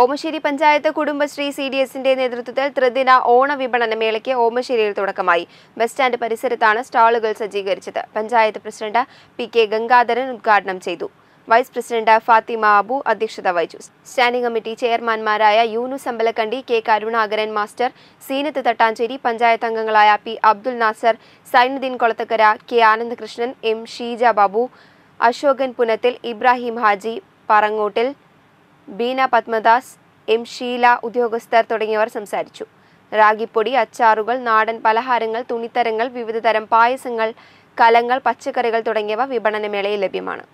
Omassery panchayat Kudumbashree C D എസിന്റെ നേതൃത്വത്തിൽ ത്രിദിന ഓണ വിപണന മേളയ്ക്ക് ഓമശ്ശേരിയിൽ തുടക്കമായി ബസ് സ്റ്റാൻഡ് പരിസരത്താണ് സ്റ്റാളുകൾ സജ്ജീകരിച്ചത് panchayat president P K Gangadharan ഉദ്ഘാടനം ചെയ്തു വൈസ് പ്രസിഡന്റ് ഫാത്തിമ അബു അധ്യക്ഷത വഹിച്ചു സ്റ്റാൻഡിംഗ് കമ്മിറ്റി ചെയർമാൻമാരായ യൂനു സമ്പലക്കണ്ടി കെ കരുണാകരൻ മാസ്റ്റർ സീനത്ത് തട്ടാഞ്ചേരി പഞ്ചായത്ത് അംഗങ്ങളായ P Abdul Nasar Sainuddin Kolathakkara K Anandakrishnan M Sheeja Babu Ashokan Punathil Ibrahim Haji Parangottil Beena Padmadas M Sheela ഉദ്യോഗസ്ഥർ തുടങ്ങിയവർ സംസാരിച്ചു റാഗിപ്പൊടി അച്ചാറുകൾ നാടൻ പലഹാരങ്ങൾ തുണിത്തരങ്ങൾ വിവിധതരം പായസങ്ങൾ കലങ്ങൾ പച്ചക്കറികൾ തുടങ്ങിയവ വിപണനമേളയിൽ ലഭ്യമാണ്